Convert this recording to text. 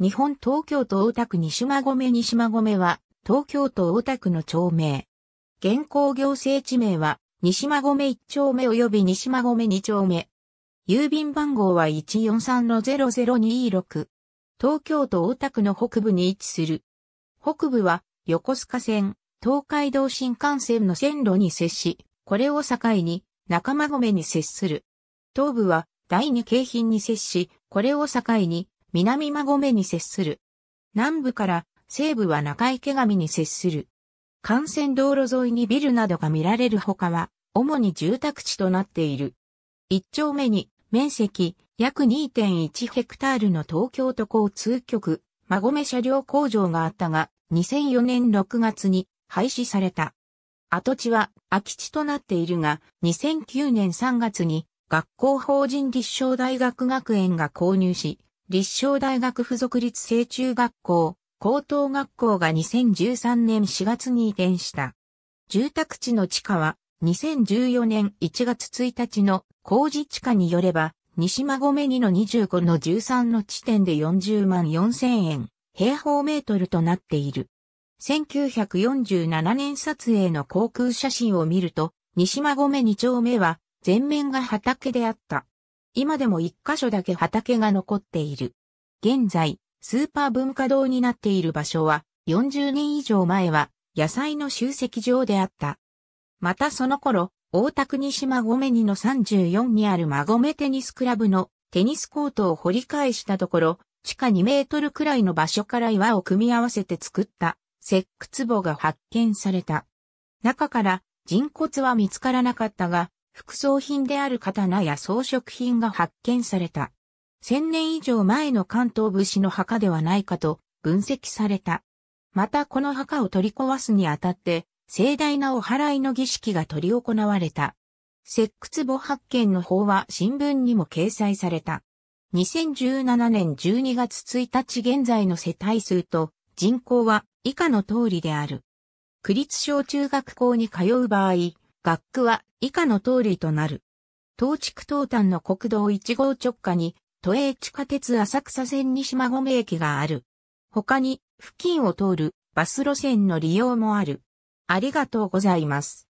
日本東京都大田区西馬込西馬込は、東京都大田区の町名。現行行政地名は、西馬込1丁目及び西馬込2丁目。郵便番号は143-0026。東京都大田区の北部に位置する。北部は、横須賀線、東海道新幹線の線路に接し、これを境に、中間込に接する。東部は、第二京浜に接し、これを境に、南馬込に接する。南部から西部は中池上に接する。幹線道路沿いにビルなどが見られるほかは、主に住宅地となっている。一丁目に面積約2.1ヘクタールの東京都交通局、馬込車両工場があったが、2004年6月に廃止された。跡地は空き地となっているが、2009年3月に学校法人立正大学学園が購入し、立正大学附属立成中学校、高等学校が2013年4月に移転した。住宅地の地価は2014年1月1日の工事地価によれば、西孫目2の25の13の地点で40万4000円、平方メートルとなっている。1947年撮影の航空写真を見ると、西孫目2丁目は全面が畑であった。今でも一箇所だけ畑が残っている。現在、スーパー文化堂になっている場所は、40年以上前は野菜の集積場であった。またその頃、大田区西5目2の34にある馬込テニスクラブのテニスコートを掘り返したところ、地下2メートルくらいの場所から岩を組み合わせて作った石窟壺が発見された。中から人骨は見つからなかったが、副葬品である刀や装飾品が発見された。千年以上前の関東武士の墓ではないかと分析された。またこの墓を取り壊すにあたって、盛大なお祓いの儀式が取り行われた。石窟墓発見の方は新聞にも掲載された。2017年12月1日現在の世帯数と人口は以下の通りである。区立小中学校に通う場合、学区は以下の通りとなる。東地区東端の国道1号直下に、都営地下鉄浅草線西馬込駅がある。他に、付近を通るバス路線の利用もある。ありがとうございます。